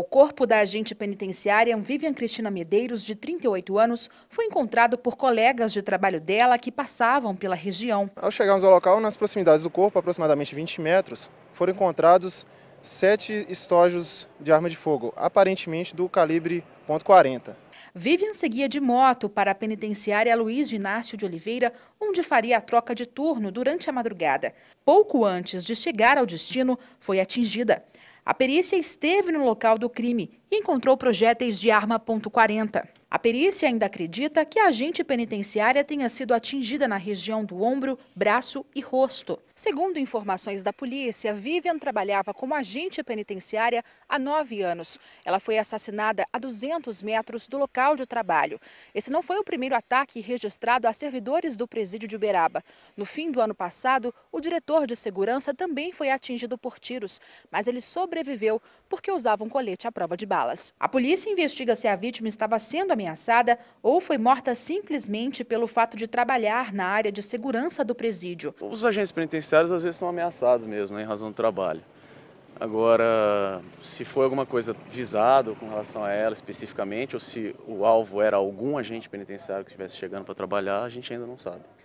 O corpo da agente penitenciária Vivian Cristina Medeiros, de 38 anos, foi encontrado por colegas de trabalho dela que passavam pela região. Ao chegarmos ao local, nas proximidades do corpo, aproximadamente 20 metros, foram encontrados sete estojos de arma de fogo, aparentemente do calibre .40. Vivian seguia de moto para a penitenciária Luiz Inácio de Oliveira, onde faria a troca de turno durante a madrugada. Pouco antes de chegar ao destino, foi atingida. A perícia esteve no local do crime e encontrou projéteis de arma .40. A perícia ainda acredita que a agente penitenciária tenha sido atingida na região do ombro, braço e rosto. Segundo informações da polícia, Vivian trabalhava como agente penitenciária há nove anos. Ela foi assassinada a 200 metros do local de trabalho. Esse não foi o primeiro ataque registrado a servidores do presídio de Uberaba. No fim do ano passado, o diretor de segurança também foi atingido por tiros, mas ele sobreviveu porque usava um colete à prova de balas. A polícia investiga se a vítima estava sendo ameaçada ou foi morta simplesmente pelo fato de trabalhar na área de segurança do presídio. Os agentes penitenciários às vezes são ameaçados mesmo, né, em razão do trabalho. Agora, se foi alguma coisa visada com relação a ela especificamente, ou se o alvo era algum agente penitenciário que estivesse chegando para trabalhar, a gente ainda não sabe.